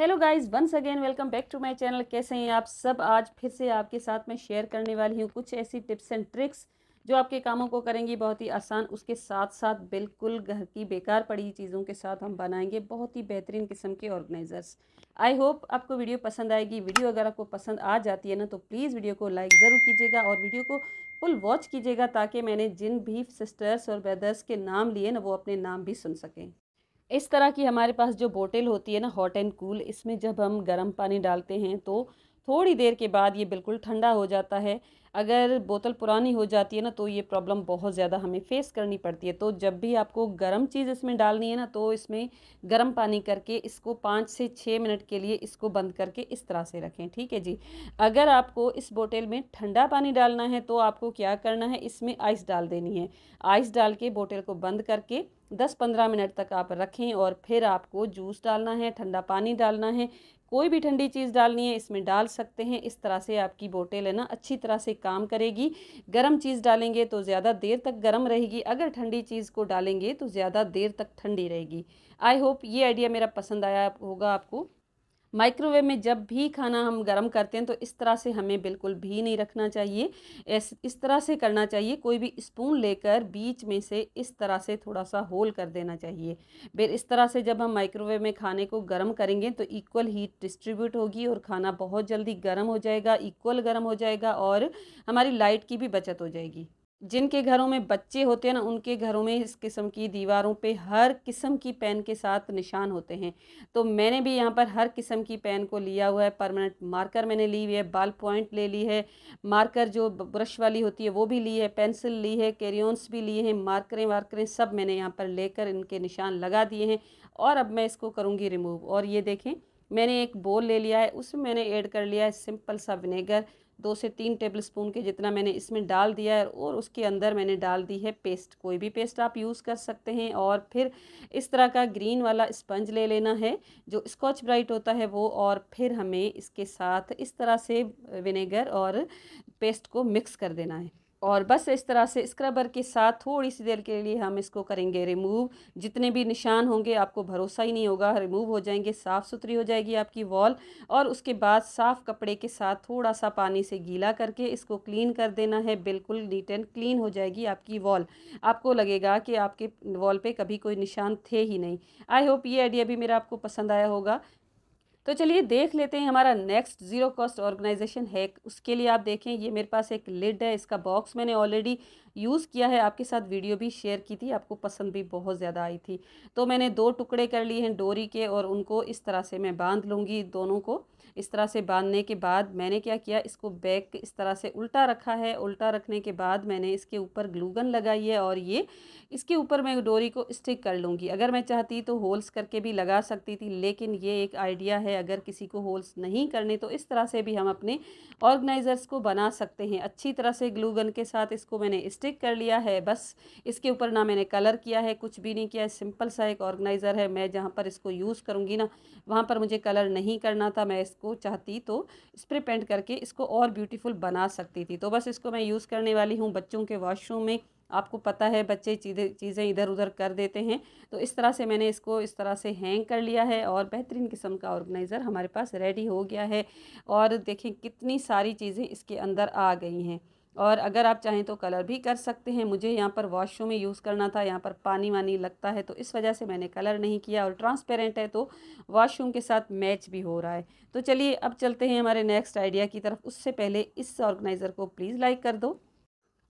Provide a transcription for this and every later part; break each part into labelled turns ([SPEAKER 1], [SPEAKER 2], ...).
[SPEAKER 1] hello guys once again welcome back to my channel कैसे हैं आप सब आज फिर से आपके साथ मैं शेयर करने वाली हूँ कुछ ऐसी टिप्स एंड ट्रिक्स जो आपके कामों को करेंगी बहुत ही आसान उसके साथ साथ बिल्कुल घर की बेकार पड़ी चीज़ों के साथ हम बनाएंगे बहुत ही बेहतरीन किस्म के ऑर्गेनाइज़र्स आई होप आपको वीडियो पसंद आएगी वीडियो अगर आपको पसंद आ जाती है ना तो प्लीज़ वीडियो को लाइक ज़रूर कीजिएगा और वीडियो को फुल वॉच कीजिएगा ताकि मैंने जिन भी सिस्टर्स और ब्रदर्स के नाम लिए ना वो अपने नाम भी सुन सकें इस तरह की हमारे पास जो बोटल होती है ना हॉट एंड कूल इसमें जब हम गर्म पानी डालते हैं तो थोड़ी देर के बाद ये बिल्कुल ठंडा हो जाता है अगर बोतल पुरानी हो जाती है ना तो ये प्रॉब्लम बहुत ज़्यादा हमें फ़ेस करनी पड़ती है तो जब भी आपको गर्म चीज़ इसमें डालनी है ना तो इसमें गर्म पानी करके इसको पाँच से छः मिनट के लिए इसको बंद करके इस तरह से रखें ठीक है जी अगर आपको इस बोतल में ठंडा पानी डालना है तो आपको क्या करना है इसमें आइस डाल देनी है आइस डाल के बोटल को बंद करके दस पंद्रह मिनट तक आप रखें और फिर आपको जूस डालना है ठंडा पानी डालना है कोई भी ठंडी चीज़ डालनी है इसमें डाल सकते हैं इस तरह से आपकी बोटल है ना अच्छी तरह से काम करेगी गर्म चीज़ डालेंगे तो ज़्यादा देर तक गर्म रहेगी अगर ठंडी चीज़ को डालेंगे तो ज़्यादा देर तक ठंडी रहेगी आई होप ये आइडिया मेरा पसंद आया होगा आपको माइक्रोवेव में जब भी खाना हम गर्म करते हैं तो इस तरह से हमें बिल्कुल भी नहीं रखना चाहिए इस इस तरह से करना चाहिए कोई भी स्पून लेकर बीच में से इस तरह से थोड़ा सा होल कर देना चाहिए फिर इस तरह से जब हम माइक्रोवेव में खाने को गर्म करेंगे तो इक्वल हीट डिस्ट्रीब्यूट होगी और खाना बहुत जल्दी गर्म हो जाएगा इक्वल गर्म हो जाएगा और हमारी लाइट की भी बचत हो जाएगी जिनके घरों में बच्चे होते हैं ना उनके घरों में इस किस्म की दीवारों पे हर किस्म की पेन के साथ निशान होते हैं तो मैंने भी यहाँ पर हर किस्म की पेन को लिया हुआ है परमानेंट मार्कर मैंने ली हुई है बाल पॉइंट ले ली है मार्कर जो ब्रश वाली होती है वो भी ली है पेंसिल ली है कैरियंस भी लिए हैं मार्करें वार्करें सब मैंने यहाँ पर लेकर इनके निशान लगा दिए हैं और अब मैं इसको करूँगी रिमूव और ये देखें मैंने एक बोल ले लिया है उसमें मैंने ऐड कर लिया है सिंपल सा विनेगर दो से तीन टेबल स्पून के जितना मैंने इसमें डाल दिया है और उसके अंदर मैंने डाल दी है पेस्ट कोई भी पेस्ट आप यूज़ कर सकते हैं और फिर इस तरह का ग्रीन वाला स्पंज ले लेना है जो स्कॉच ब्राइट होता है वो और फिर हमें इसके साथ इस तरह से विनेगर और पेस्ट को मिक्स कर देना है और बस इस तरह से स्क्रबर के साथ थोड़ी सी देर के लिए हम इसको करेंगे रिमूव जितने भी निशान होंगे आपको भरोसा ही नहीं होगा रिमूव हो जाएंगे साफ़ सुथरी हो जाएगी आपकी वॉल और उसके बाद साफ़ कपड़े के साथ थोड़ा सा पानी से गीला करके इसको क्लीन कर देना है बिल्कुल नीट एंड क्लीन हो जाएगी आपकी वॉल आपको लगेगा कि आपके वॉल पर कभी कोई निशान थे ही नहीं आई होप ये आइडिया भी मेरा आपको पसंद आया होगा तो चलिए देख लेते हैं हमारा नेक्स्ट ज़ीरो कॉस्ट ऑर्गेनाइजेशन है उसके लिए आप देखें ये मेरे पास एक लिड है इसका बॉक्स मैंने ऑलरेडी यूज़ किया है आपके साथ वीडियो भी शेयर की थी आपको पसंद भी बहुत ज़्यादा आई थी तो मैंने दो टुकड़े कर लिए हैं डोरी के और उनको इस तरह से मैं बांध लूँगी दोनों को इस तरह से बांधने के बाद मैंने क्या किया इसको बैक इस तरह से उल्टा रखा है उल्टा रखने के बाद मैंने इसके ऊपर ग्लूगन लगाई है और ये इसके ऊपर मैं डोरी को स्टिक कर लूँगी अगर मैं चाहती तो होल्स करके भी लगा सकती थी लेकिन ये एक आइडिया है अगर किसी को होल्स नहीं करने तो इस तरह से भी हम अपने ऑर्गेनाइज़र्स को बना सकते हैं अच्छी तरह से ग्लूगन के साथ इसको मैंने स्टिक कर लिया है बस इसके ऊपर ना मैंने कलर किया है कुछ भी नहीं किया है सिंपल सा एक ऑर्गेनाइज़र है मैं जहाँ पर इसको यूज़ करूँगी ना वहाँ पर मुझे कलर नहीं करना था मैं इसको चाहती तो स्प्रे पेंट करके इसको और ब्यूटीफुल बना सकती थी तो बस इसको मैं यूज़ करने वाली हूँ बच्चों के वॉशरूम में आपको पता है बच्चे चीज़ें चीज़ें इधर उधर कर देते हैं तो इस तरह से मैंने इसको इस तरह से हैंग कर लिया है और बेहतरीन किस्म का ऑर्गेनाइज़र हमारे पास रेडी हो गया है और देखें कितनी सारी चीज़ें इसके अंदर आ गई हैं और अगर आप चाहें तो कलर भी कर सकते हैं मुझे यहाँ पर वॉशरूम में यूज़ करना था यहाँ पर पानी वानी लगता है तो इस वजह से मैंने कलर नहीं किया और ट्रांसपेरेंट है तो वॉशरूम के साथ मैच भी हो रहा है तो चलिए अब चलते हैं हमारे नेक्स्ट आइडिया की तरफ उससे पहले इस ऑर्गेनाइज़र को प्लीज़ लाइक कर दो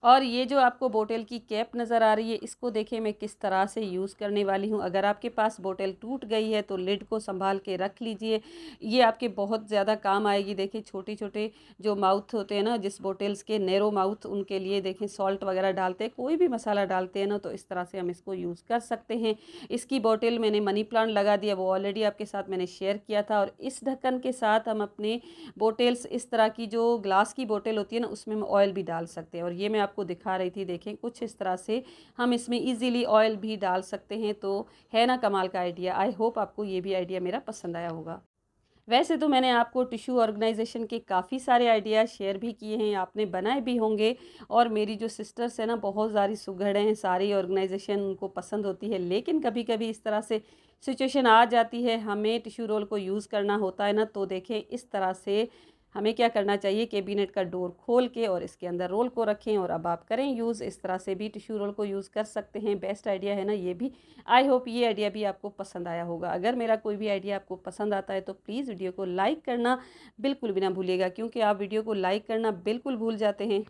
[SPEAKER 1] और ये जो आपको बोटल की कैप नज़र आ रही है इसको देखें मैं किस तरह से यूज़ करने वाली हूँ अगर आपके पास बोटल टूट गई है तो लिड को संभाल के रख लीजिए ये आपके बहुत ज़्यादा काम आएगी देखें छोटे छोटे जो माउथ होते हैं ना जिस बोटल्स के नैरो माउथ उनके लिए देखें सॉल्ट वगैरह डालते हैं कोई भी मसाला डालते हैं ना तो इस तरह से हम इसको यूज़ कर सकते हैं इसकी बोटल मैंने मनी प्लांट लगा दिया वो ऑलरेडी आपके साथ मैंने शेयर किया था और इस ढक्कन के साथ हम अपने बोटल्स इस तरह की जो ग्लास की बोटल होती है ना उसमें हम ऑयल भी डाल सकते हैं और ये मैं आप आपको दिखा रही थी देखें कुछ इस तरह से हम इसमें इजीली ऑयल भी डाल सकते हैं तो है ना कमाल का आइडिया आई होप आपको ये भी आइडिया मेरा पसंद आया होगा वैसे तो मैंने आपको टिश्यू ऑर्गेनाइजेशन के काफ़ी सारे आइडिया शेयर भी किए हैं आपने बनाए भी होंगे और मेरी जो सिस्टर्स हैं ना बहुत सारी सुगढ़ हैं सारी ऑर्गेनाइजेशन उनको पसंद होती है लेकिन कभी कभी इस तरह से सिचुएशन आ जाती है हमें टिश्यू रोल को यूज़ करना होता है ना तो देखें इस तरह से हमें क्या करना चाहिए कैबिनेट का डोर खोल के और इसके अंदर रोल को रखें और अब आप करें यूज़ इस तरह से भी टिश्यू रोल को यूज़ कर सकते हैं बेस्ट आइडिया है ना ये भी आई होप ये आइडिया भी आपको पसंद आया होगा अगर मेरा कोई भी आइडिया आपको पसंद आता है तो प्लीज़ वीडियो को लाइक करना बिल्कुल भी ना भूलिएगा क्योंकि आप वीडियो को लाइक करना बिल्कुल भूल जाते हैं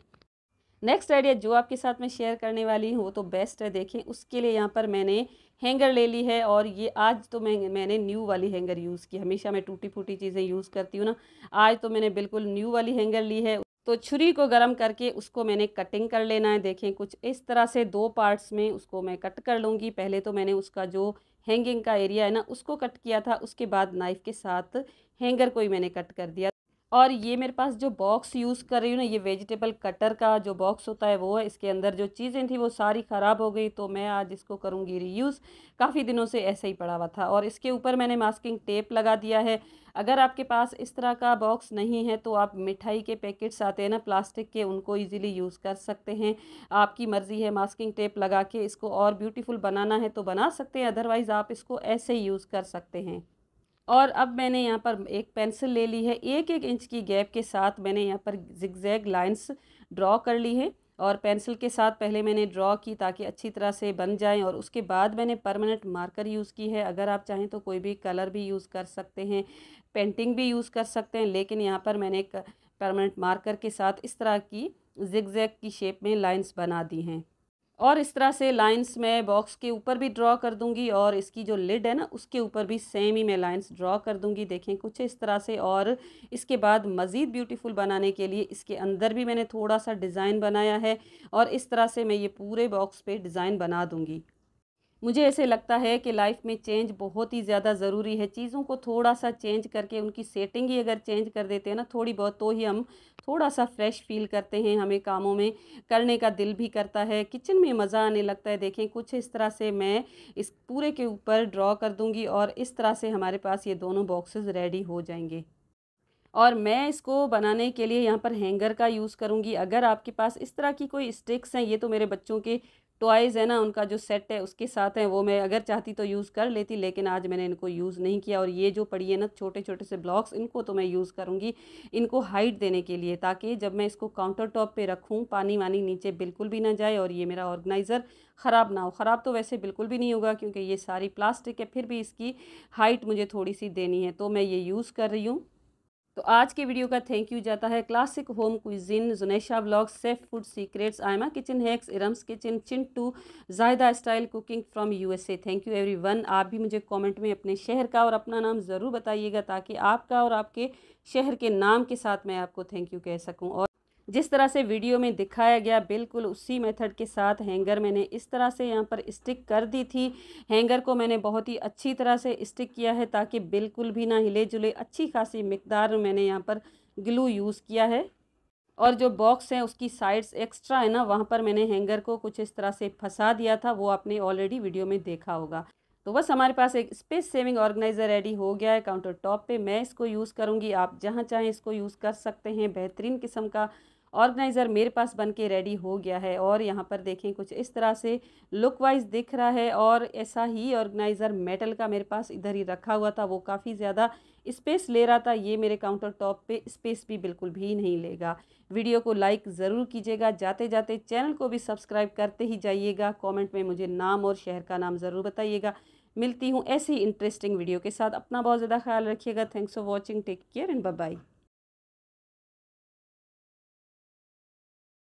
[SPEAKER 1] नेक्स्ट आइडिया जो आपके साथ मैं शेयर करने वाली हूँ वो तो बेस्ट है देखें उसके लिए यहाँ पर मैंने हैंगर ले ली है और ये आज तो मैं मैंने न्यू वाली हैंगर यूज़ की हमेशा मैं टूटी फूटी चीज़ें यूज़ करती हूँ ना आज तो मैंने बिल्कुल न्यू वाली हैंगर ली है तो छुरी को गर्म करके उसको मैंने कटिंग कर लेना है देखें कुछ इस तरह से दो पार्ट्स में उसको मैं कट कर लूँगी पहले तो मैंने उसका जो हैंगिंग का एरिया है ना उसको कट किया था उसके बाद नाइफ़ के साथ हैंगर को ही मैंने कट कर दिया और ये मेरे पास जो बॉक्स यूज़ कर रही हूँ ना ये वेजिटेबल कटर का जो बॉक्स होता है वो है इसके अंदर जो चीज़ें थी वो सारी ख़राब हो गई तो मैं आज इसको करूँगी रीयूज़ काफ़ी दिनों से ऐसे ही पड़ा हुआ था और इसके ऊपर मैंने मास्किंग टेप लगा दिया है अगर आपके पास इस तरह का बॉक्स नहीं है तो आप मिठाई के पैकेट्स आते हैं ना प्लास्टिक के उनको इजीली यूज़ कर सकते हैं आपकी मर्ज़ी है मास्किंग टेप लगा के इसको और ब्यूटीफुल बनाना है तो बना सकते हैं अदरवाइज़ आप इसको ऐसे ही यूज़ कर सकते हैं और अब मैंने यहाँ पर एक पेंसिल ले ली है एक एक इंच की गैप के साथ मैंने यहाँ पर जिगजैग लाइंस ड्रॉ कर ली है और पेंसिल के साथ पहले मैंने ड्रॉ की ताकि अच्छी तरह से बन जाए और उसके बाद मैंने परमानेंट मार्कर यूज़ की है अगर आप चाहें तो कोई भी कलर भी यूज़ कर सकते हैं पेंटिंग भी यूज़ कर सकते हैं लेकिन यहाँ पर मैंने परमानेंट मार्कर के साथ इस तरह की जिगजैग की शेप में लाइंस बना दी हैं और इस तरह से लाइंस मैं बॉक्स के ऊपर भी ड्रॉ कर दूंगी और इसकी जो लिड है ना उसके ऊपर भी सेम ही मैं लाइंस ड्रॉ कर दूंगी देखें कुछ इस तरह से और इसके बाद मज़ीद ब्यूटीफुल बनाने के लिए इसके अंदर भी मैंने थोड़ा सा डिज़ाइन बनाया है और इस तरह से मैं ये पूरे बॉक्स पे डिज़ाइन बना दूंगी मुझे ऐसे लगता है कि लाइफ में चेंज बहुत ही ज़्यादा ज़रूरी है चीज़ों को थोड़ा सा चेंज करके उनकी सेटिंग ही अगर चेंज कर देते हैं ना थोड़ी बहुत तो ही हम थोड़ा सा फ्रेश फील करते हैं हमें कामों में करने का दिल भी करता है किचन में मज़ा आने लगता है देखें कुछ इस तरह से मैं इस पूरे के ऊपर ड्रॉ कर दूँगी और इस तरह से हमारे पास ये दोनों बॉक्सेस रेडी हो जाएंगे और मैं इसको बनाने के लिए यहाँ पर हैंगर का यूज़ करूँगी अगर आपके पास इस तरह की कोई स्टिक्स हैं ये तो मेरे बच्चों के टॉयज़ है ना उनका जो सेट है उसके साथ है वो मैं अगर चाहती तो यूज़ कर लेती लेकिन आज मैंने इनको यूज़ नहीं किया और ये जो पड़ी है ना छोटे छोटे से ब्लॉक्स इनको तो मैं यूज़ करूँगी इनको हाइट देने के लिए ताकि जब मैं इसको काउंटर टॉप पर रखूँ पानी वानी नीचे बिल्कुल भी ना जाए और ये मेरा ऑर्गेनाइज़र ख़राब ना हो ख़राब तो वैसे बिल्कुल भी नहीं होगा क्योंकि ये सारी प्लास्टिक है फिर भी इसकी हाइट मुझे थोड़ी सी देनी है तो मैं ये यूज़ कर रही हूँ तो आज के वीडियो का थैंक यू जाता है क्लासिक होम क्विजिन जुनेशा ब्लॉग्स सेफ फूड सीक्रेट्स आयमा किचन हैक्स इरम्स किचन चिन टू जायदा style cooking from USA thank you everyone आप भी मुझे कमेंट में अपने शहर का और अपना नाम ज़रूर बताइएगा ताकि आपका और आपके शहर के नाम के साथ मैं आपको थैंक यू कह सकूँ और जिस तरह से वीडियो में दिखाया गया बिल्कुल उसी मेथड के साथ हैंगर मैंने इस तरह से यहाँ पर स्टिक कर दी थी हैंगर को मैंने बहुत ही अच्छी तरह से स्टिक किया है ताकि बिल्कुल भी ना हिले जुले अच्छी खासी मकदार मैंने यहाँ पर ग्लू यूज़ किया है और जो बॉक्स है उसकी साइड्स एक्स्ट्रा है ना वहाँ पर मैंने हैंगर को कुछ इस तरह से फंसा दिया था वो आपने ऑलरेडी वीडियो में देखा होगा तो बस हमारे पास एक स्पेस सेविंग ऑर्गेनाइज़र रेडी हो गया है काउंटर टॉप पर मैं इसको यूज़ करूँगी आप जहाँ चाहें इसको यूज़ कर सकते हैं बेहतरीन किस्म का ऑर्गेनाइज़र मेरे पास बन के रेडी हो गया है और यहाँ पर देखें कुछ इस तरह से लुक वाइज दिख रहा है और ऐसा ही ऑर्गेनाइज़र मेटल का मेरे पास इधर ही रखा हुआ था वो काफ़ी ज़्यादा स्पेस ले रहा था ये मेरे काउंटर टॉप पे स्पेस भी बिल्कुल भी नहीं लेगा वीडियो को लाइक ज़रूर कीजिएगा जाते जाते चैनल को भी सब्सक्राइब करते ही जाइएगा कॉमेंट में मुझे नाम और शहर का नाम ज़रूर बताइएगा मिलती हूँ ऐसी इंटरेस्टिंग वीडियो के साथ अपना बहुत ज़्यादा ख्याल रखिएगा thanks for watching take care and bye